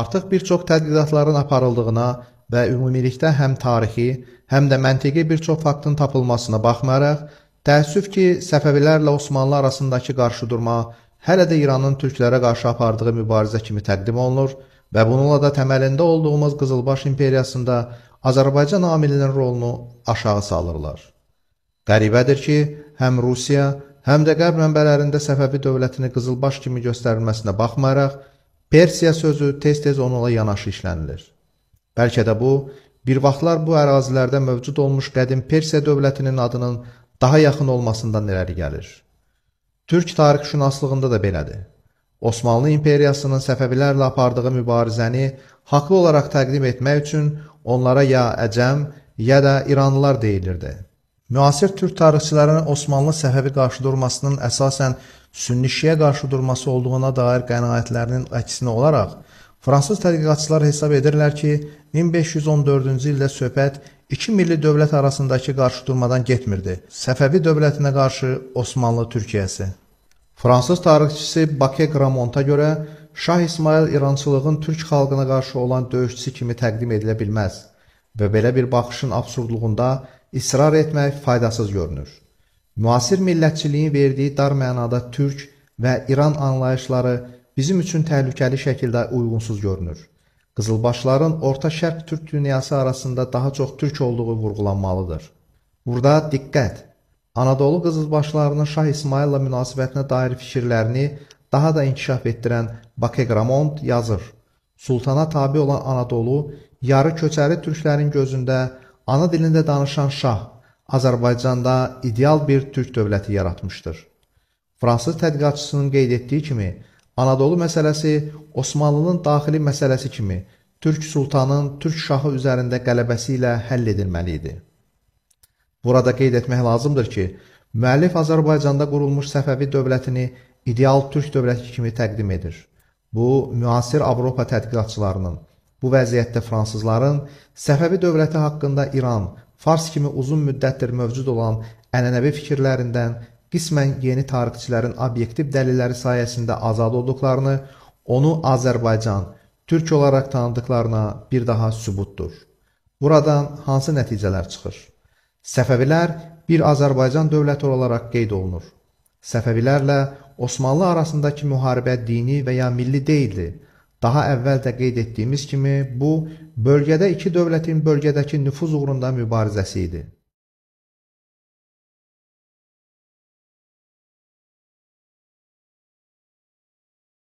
artıq bir çox tədqiqatların aparıldığına və ümumilikdə həm tarixi, həm də məntiqi bir çox faktın tapılmasına baxmayaraq, təəssüf ki, Səfəvilərlə Osmanlı arasındakı qarşıdurma hələ də İranın türklərə qarşı apardığı mübarizə kimi təqdim olunur və bununla da təməlində olduğumuz Qızılbaş imperiyasında Azərbaycan amilinin rolunu aşağı salırlar. Qəribədir ki, həm Rusiya, həm də qərb mənbələrində Səfəvi dövlətini Qızılbaş kimi göstərilməsinə baxmayaraq, Persiya sözü tez-tez onunla yanaşı işlənilir. Bəlkə də bu, bir vaxtlar bu ərazilərdə mövcud olmuş qədim Persiya dövlətinin adının daha yaxın olmasından irəli gəlir. Türk tarixşünaslığında da belədir. Osmanlı imperiyasının səfəvilərlə apardığı mübarizəni haqlı olaraq təqdim etmək üçün onlara ya əcəm, ya da İranlılar deyilirdi. Müasir türk tarixçilərinin Osmanlı Səfəvi qarşıdurmasının əsasən Sünni Şiə qarşıdurması olduğuna dair qənaətlərinin əksinə olaraq, fransız tədqiqatçılar hesab edirlər ki, 1514-cü ildə söhbət iki milli dövlət arasındakı qarşıdurmadan getmirdi. Səfəvi dövlətinə qarşı Osmanlı Türkiyəsi. Fransız tarixçisi Bakek Ramonta görə Şah İsmail İrançılığın türk xalqına qarşı olan döyüşçüsü kimi təqdim edilə bilməz və belə bir baxışın absurdluğunda israr etmək faydasız görünür. Müasir millətçiliyin verdiyi dar mənada türk və İran anlayışları bizim üçün təhlükəli şəkildə uyğunsuz görünür. Qızılbaşların Orta Şərq Türk dünyası arasında daha çox türk olduğu vurğulanmalıdır. Burada diqqət! Anadolu qızılbaşlarının Şah İsmaillə münasibətinə dair fikirlərini daha da inkişaf etdirən Bakeqramont yazır. Sultana tabi olan Anadolu yarı köçəri türklərin gözündə ana dilində danışan şah Azərbaycanda ideal bir türk dövləti yaratmışdır. Fransız tədqiqatçısının qeyd etdiyi kimi, Anadolu məsələsi Osmanlının daxili məsələsi kimi Türk sultanın Türk şahı üzərində qələbəsi ilə həll edilməli idi. Burada qeyd etmək lazımdır ki, müəllif Azərbaycanda qurulmuş Səfəvi dövlətini ideal türk dövləti kimi təqdim edir. Bu, müasir Avropa tədqiqatçılarının, bu vəziyyətdə fransızların Səfəvi dövləti haqqında İran, Fars kimi uzun müddətdir mövcud olan ənənəvi fikirlərindən qismən yeni tarixçilərin obyektiv dəlilləri sayəsində azad olduqlarını, onu Azərbaycan, Türk olaraq tanıdıqlarına bir daha sübutdur. Buradan hansı nəticələr çıxır? Səfəvilər bir Azərbaycan dövləti olaraq qeyd olunur. Səfəvilərlə Osmanlı arasındakı müharibə dini və ya milli deyildi. Daha əvvəl də qeyd etdiyimiz kimi, bu, bölgədə iki dövlətin bölgədəki nüfuz uğrunda mübarizəsi idi.